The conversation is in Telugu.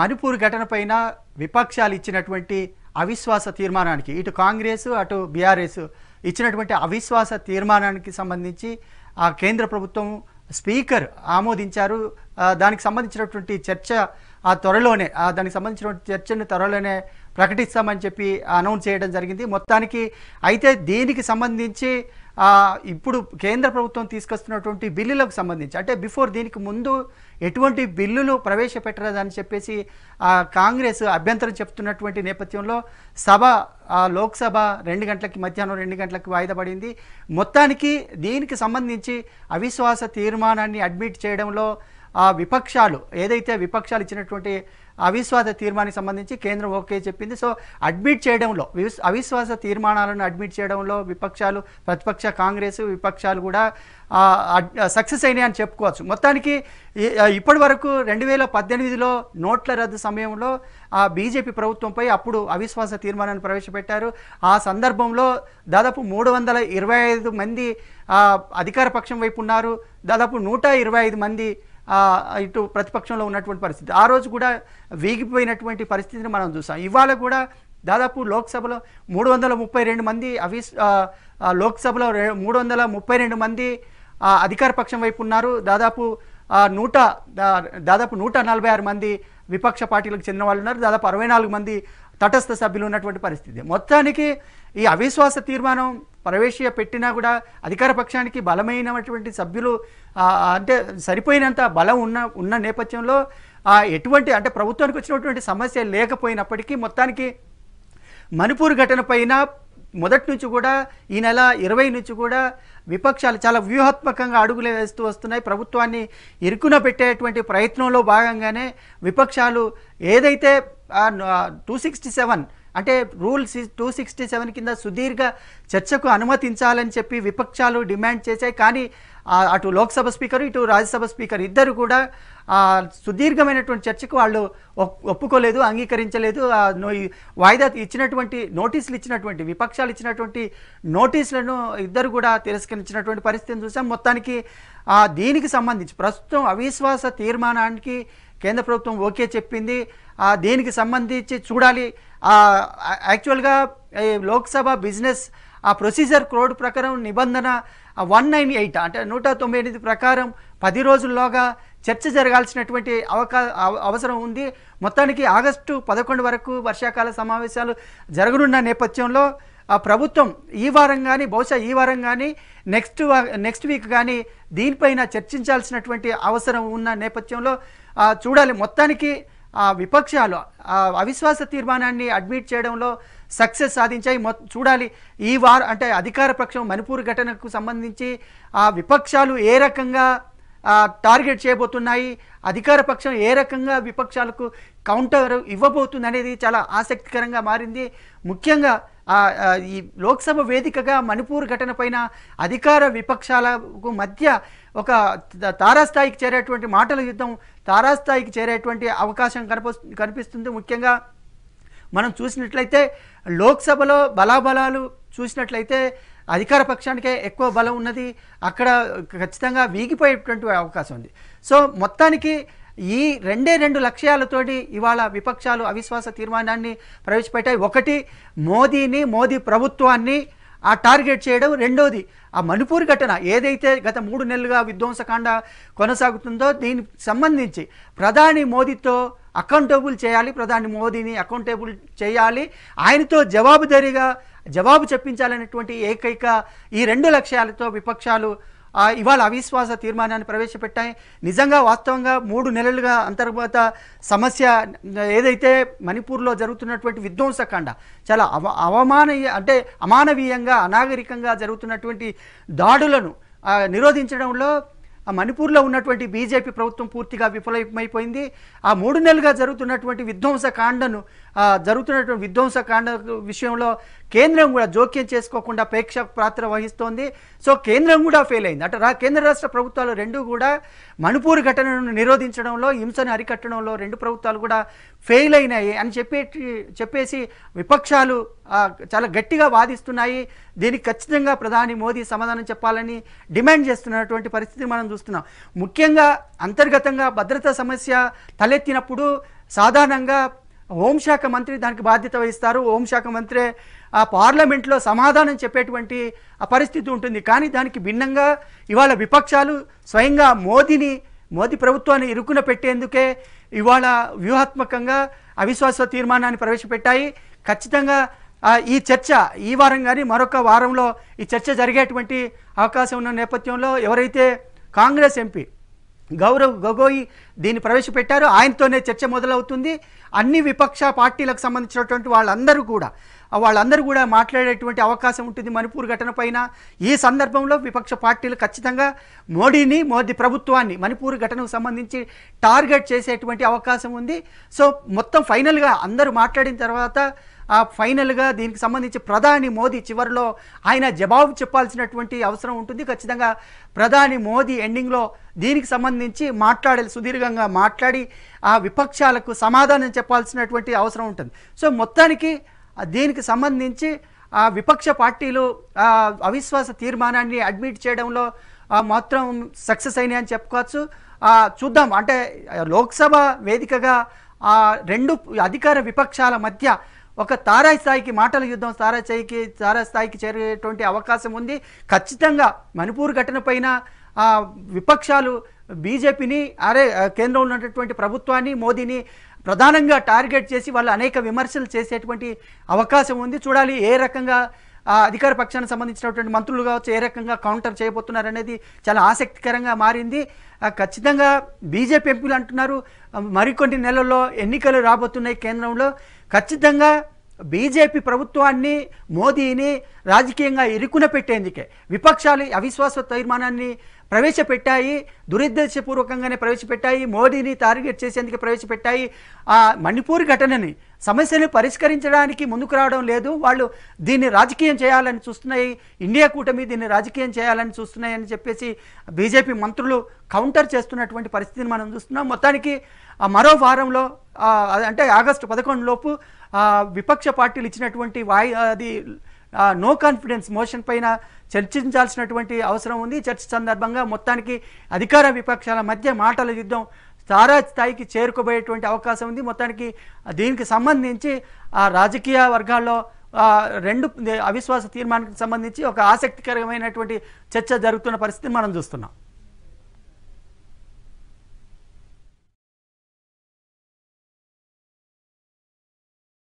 మణిపూర్ ఘటనపైన విపక్షాలు ఇచ్చినటువంటి అవిశ్వాస తీర్మానానికి ఇటు కాంగ్రెస్ అటు బీఆర్ఎస్ ఇచ్చినటువంటి అవిశ్వాస తీర్మానానికి సంబంధించి ఆ కేంద్ర ప్రభుత్వం స్పీకర్ ఆమోదించారు దానికి సంబంధించినటువంటి చర్చ ఆ త్వరలోనే దానికి సంబంధించినటువంటి చర్చను త్వరలోనే ప్రకటిస్తామని చెప్పి అనౌన్స్ చేయడం జరిగింది మొత్తానికి అయితే దీనికి సంబంధించి ఇప్పుడు కేంద్ర ప్రభుత్వం తీసుకొస్తున్నటువంటి బిల్లులకు సంబంధించి అంటే బిఫోర్ దీనికి ముందు ఎటువంటి బిల్లులు ప్రవేశపెట్టరాదని చెప్పేసి కాంగ్రెస్ అభ్యంతరం చెప్తున్నటువంటి నేపథ్యంలో సభ లోక్సభ రెండు గంటలకి మధ్యాహ్నం రెండు గంటలకు వాయిదా పడింది మొత్తానికి దీనికి సంబంధించి అవిశ్వాస తీర్మానాన్ని అడ్మిట్ చేయడంలో ఆ విపక్షాలు ఏదైతే విపక్షాలు ఇచ్చినటువంటి అవిశ్వాస తీర్మానికి సంబంధించి కేంద్రం ఓకే చెప్పింది సో అడ్మిట్ చేయడంలో అవిశ్వాస తీర్మానాలను అడ్మిట్ చేయడంలో విపక్షాలు ప్రతిపక్ష కాంగ్రెస్ విపక్షాలు కూడా సక్సెస్ అయినాయి అని చెప్పుకోవచ్చు మొత్తానికి ఇప్పటి వరకు రెండు వేల పద్దెనిమిదిలో నోట్ల రద్దు సమయంలో ఆ బీజేపీ ప్రభుత్వంపై అప్పుడు అవిశ్వాస తీర్మానాన్ని ప్రవేశపెట్టారు ఆ సందర్భంలో దాదాపు మూడు వందల ఇరవై ఐదు మంది అధికార పక్షం వైపు ఉన్నారు దాదాపు నూట ఇరవై ఐదు మంది ఇటు ప్రతిపక్షంలో ఉన్నటువంటి పరిస్థితి ఆ రోజు కూడా వేగిపోయినటువంటి పరిస్థితిని మనం చూసాం ఇవాళ కూడా దాదాపు లోక్సభలో మూడు వందల ముప్పై రెండు మంది అవి లోక్సభలో మూడు వందల ముప్పై రెండు మంది అధికార పక్షం వైపు ఉన్నారు దాదాపు నూట దాదాపు నూట నలభై ఆరు మంది విపక్ష పార్టీలకు చెందిన వాళ్ళు ఉన్నారు దాదాపు అరవై నాలుగు మంది తటస్థ సభ్యులు ఉన్నటువంటి పరిస్థితి మొత్తానికి ఈ అవిశ్వాస తీర్మానం ప్రవేశ పెట్టినా కూడా అధికార పక్షానికి బలమైనటువంటి సభ్యులు అంటే సరిపోయినంత బలం ఉన్న ఉన్న నేపథ్యంలో ఎటువంటి అంటే ప్రభుత్వానికి వచ్చినటువంటి సమస్య లేకపోయినప్పటికీ మొత్తానికి మణిపూర్ ఘటన పైన మొదటి నుంచి కూడా ఈ నెల ఇరవై నుంచి కూడా విపక్షాలు చాలా వ్యూహాత్మకంగా అడుగులు వేస్తూ వస్తున్నాయి ప్రభుత్వాన్ని ఇరుకున పెట్టేటువంటి ప్రయత్నంలో భాగంగానే విపక్షాలు ఏదైతే టూ సిక్స్టీ సెవెన్ అంటే రూల్ టూ సిక్స్టీ సెవెన్ కింద సుదీర్ఘ చర్చకు అనుమతించాలని చెప్పి విపక్షాలు డిమాండ్ చేశాయి కానీ అటు లోక్సభ స్పీకర్ ఇటు రాజ్యసభ స్పీకర్ ఇద్దరు కూడా సుదీర్ఘమైనటువంటి చర్చకు వాళ్ళు ఒప్పుకోలేదు అంగీకరించలేదు వాయిదా ఇచ్చినటువంటి నోటీసులు ఇచ్చినటువంటి విపక్షాలు ఇచ్చినటువంటి నోటీసులను ఇద్దరు కూడా తిరస్కరించినటువంటి పరిస్థితిని చూసాం మొత్తానికి దీనికి సంబంధించి ప్రస్తుతం అవిశ్వాస తీర్మానానికి కేంద్ర ప్రభుత్వం ఓకే చెప్పింది దీనికి సంబంధించి చూడాలి యాక్చువల్గా లోక్సభ బిజినెస్ ఆ ప్రొసీజర్ కోడ్ ప్రకారం నిబంధన వన్ నైన్ ఎయిట్ అంటే నూట తొంభై ఎనిమిది ప్రకారం పది రోజుల్లోగా చర్చ జరగాల్సినటువంటి అవకా అవసరం ఉంది మొత్తానికి ఆగస్టు పదకొండు వరకు వర్షాకాల సమావేశాలు జరగనున్న నేపథ్యంలో ఆ ప్రభుత్వం ఈ వారం కానీ బహుశా ఈ వారం కానీ నెక్స్ట్ నెక్స్ట్ వీక్ కానీ దీనిపైన చర్చించాల్సినటువంటి అవసరం ఉన్న నేపథ్యంలో చూడాలి మొత్తానికి ఆ విపక్షాలు అవిశ్వాస తీర్మానాన్ని అడ్మిట్ చేయడంలో సక్సెస్ సాధించాయి మొ చూడాలి ఈ వారం అంటే అధికార పక్షం మణిపూర్ ఘటనకు సంబంధించి ఆ విపక్షాలు ఏ రకంగా టార్గెట్ చేయబోతున్నాయి అధికార పక్షం ఏ రకంగా విపక్షాలకు కౌంటర్ ఇవ్వబోతుంది అనేది చాలా ఆసక్తికరంగా మారింది ముఖ్యంగా ఈ లోక్సభ వేదికగా మణిపూర్ ఘటన పైన అధికార విపక్షాలకు మధ్య ఒక తారాస్థాయికి చేరేటువంటి మాటల యుద్ధం తారాస్థాయికి చేరేటువంటి అవకాశం కనిపిస్తుంది ముఖ్యంగా మనం చూసినట్లయితే లోక్సభలో బలాబలాలు చూసినట్లయితే అధికార పక్షానికే ఎక్కువ బలం ఉన్నది అక్కడ ఖచ్చితంగా వీగిపోయేటువంటి అవకాశం ఉంది సో మొత్తానికి ఈ రెండే రెండు లక్ష్యాలతోటి ఇవాళ విపక్షాలు అవిశ్వాస తీర్మానాన్ని ప్రవేశపెట్టాయి ఒకటి మోదీని మోదీ ప్రభుత్వాన్ని ఆ టార్గెట్ చేయడం రెండోది ఆ మణిపూర్ ఘటన ఏదైతే గత మూడు నెలలుగా విధ్వంసకాండ కొనసాగుతుందో దీనికి సంబంధించి ప్రధాని మోదీతో అకౌంటబుల్ చేయాలి ప్రధాని మోదీని అకౌంటబుల్ చేయాలి ఆయనతో జవాబుదారీగా జవాబు చెప్పించాలనేటువంటి ఏకైక ఈ రెండు లక్ష్యాలతో విపక్షాలు ఇవాళ అవిశ్వాస తీర్మానాన్ని ప్రవేశపెట్టాయి నిజంగా వాస్తవంగా మూడు నెలలుగా అంతర్గత సమస్య ఏదైతే మణిపూర్లో జరుగుతున్నటువంటి విధ్వంసకాండ చాలా అవ అవమాన అంటే అమానవీయంగా అనాగరికంగా జరుగుతున్నటువంటి దాడులను నిరోధించడంలో ఆ మణిపూర్లో ఉన్నటువంటి బీజేపీ ప్రభుత్వం పూర్తిగా విఫలమైపోయింది ఆ మూడు నెలలుగా జరుగుతున్నటువంటి విధ్వంస కాండను జరుగుతున్నటువంటి విధ్వంసకాండ విషయంలో కేంద్రం కూడా జోక్యం చేసుకోకుండా ప్రేక్ష పాత్ర వహిస్తోంది సో కేంద్రం కూడా ఫెయిల్ అయింది అంటే కేంద్ర రాష్ట్ర ప్రభుత్వాలు రెండు కూడా మణిపూర్ ఘటనను నిరోధించడంలో హింసను అరికట్టడంలో రెండు ప్రభుత్వాలు కూడా ఫెయిల్ అయినాయి అని చెప్పే చెప్పేసి విపక్షాలు చాలా గట్టిగా వాదిస్తున్నాయి దీనికి ఖచ్చితంగా ప్రధాని మోదీ సమాధానం చెప్పాలని డిమాండ్ చేస్తున్నటువంటి పరిస్థితిని మనం చూస్తున్నాం ముఖ్యంగా అంతర్గతంగా భద్రతా సమస్య తలెత్తినప్పుడు సాధారణంగా హోంశాఖ మంత్రి దానికి బాధ్యత వహిస్తారు హోంశాఖ మంత్రి ఆ పార్లమెంట్లో సమాధానం చెప్పేటువంటి ఆ పరిస్థితి ఉంటుంది కానీ దానికి భిన్నంగా ఇవాళ విపక్షాలు స్వయంగా మోదీని మోదీ ప్రభుత్వాన్ని ఇరుకున పెట్టేందుకే ఇవాళ వ్యూహాత్మకంగా అవిశ్వాస తీర్మానాన్ని ప్రవేశపెట్టాయి ఖచ్చితంగా ఈ చర్చ ఈ వారం కానీ మరొక వారంలో ఈ చర్చ జరిగేటువంటి అవకాశం ఉన్న నేపథ్యంలో ఎవరైతే కాంగ్రెస్ ఎంపీ గౌరవ్ గొగోయ్ దీన్ని ప్రవేశపెట్టారు ఆయనతోనే చర్చ మొదలవుతుంది అన్ని విపక్ష పార్టీలకు సంబంధించినటువంటి వాళ్ళందరూ కూడా వాళ్ళందరూ కూడా మాట్లాడేటువంటి అవకాశం ఉంటుంది మణిపూర్ ఘటన పైన ఈ సందర్భంలో విపక్ష పార్టీలు ఖచ్చితంగా మోడీని మోదీ ప్రభుత్వాన్ని మణిపూర్ ఘటనకు సంబంధించి టార్గెట్ చేసేటువంటి అవకాశం ఉంది సో మొత్తం ఫైనల్గా అందరూ మాట్లాడిన తర్వాత ఆ ఫైనల్గా దీనికి సంబంధించి ప్రధాని మోదీ చివరిలో ఆయన జవాబు చెప్పాల్సినటువంటి అవసరం ఉంటుంది ఖచ్చితంగా ప్రధాని మోదీ ఎండింగ్లో దీనికి సంబంధించి మాట్లాడే సుదీర్ఘంగా మాట్లాడి ఆ విపక్షాలకు సమాధానం చెప్పాల్సినటువంటి అవసరం ఉంటుంది సో మొత్తానికి దీనికి సంబంధించి ఆ విపక్ష పార్టీలు అవిశ్వాస తీర్మానాన్ని అడ్మిట్ చేయడంలో మాత్రం సక్సెస్ అయినాయి అని చెప్పుకోవచ్చు చూద్దాం అంటే లోక్సభ వేదికగా రెండు అధికార విపక్షాల మధ్య ఒక తారాయి స్థాయికి మాటల యుద్ధం తారా స్థాయికి చేరేటువంటి అవకాశం ఉంది ఖచ్చితంగా మణిపూర్ ఘటన పైన విపక్షాలు బీజేపీని అరే కేంద్రంలో ఉన్నటువంటి ప్రభుత్వాన్ని మోదీని ప్రధానంగా టార్గెట్ చేసి వాళ్ళు అనేక విమర్శలు చేసేటువంటి అవకాశం ఉంది చూడాలి ఏ రకంగా అధికార పక్షానికి సంబంధించినటువంటి మంత్రులు కావచ్చు ఏ రకంగా కౌంటర్ చేయబోతున్నారు అనేది చాలా ఆసక్తికరంగా మారింది ఖచ్చితంగా బీజేపీ ఎంపీలు అంటున్నారు మరికొన్ని నెలల్లో ఎన్నికలు రాబోతున్నాయి కేంద్రంలో ఖచ్చితంగా బీజేపీ ప్రభుత్వాన్ని మోదీని రాజకీయంగా ఇరుకున పెట్టేందుకే విపక్షాలు అవిశ్వాస తీర్మానాన్ని ప్రవేశపెట్టాయి దురుద్దేశపూర్వకంగానే ప్రవేశపెట్టాయి మోడీని టార్గెట్ చేసేందుకు ప్రవేశపెట్టాయి ఆ మణిపూర్ ఘటనని సమస్యను పరిష్కరించడానికి ముందుకు రావడం లేదు వాళ్ళు దీన్ని రాజకీయం చేయాలని చూస్తున్నాయి ఇండియా కూటమి దీన్ని రాజకీయం చేయాలని చూస్తున్నాయి అని చెప్పేసి బీజేపీ మంత్రులు కౌంటర్ చేస్తున్నటువంటి పరిస్థితిని మనం చూస్తున్నాం మొత్తానికి మరో వారంలో అంటే ఆగస్టు పదకొండులోపు విపక్ష పార్టీలు ఇచ్చినటువంటి వాయి అది నో కాన్ఫిడెన్స్ మోషన్ పైన చర్చించాల్సినటువంటి అవసరం ఉంది చర్చ సందర్భంగా మొత్తానికి అధికార విపక్షాల మధ్య మాటల యుద్ధం తారా స్థాయికి చేరుకోబోయేటువంటి అవకాశం ఉంది మొత్తానికి దీనికి సంబంధించి ఆ రాజకీయ వర్గాల్లో రెండు అవిశ్వాస తీర్మానానికి సంబంధించి ఒక ఆసక్తికరమైనటువంటి చర్చ జరుగుతున్న పరిస్థితిని మనం చూస్తున్నాం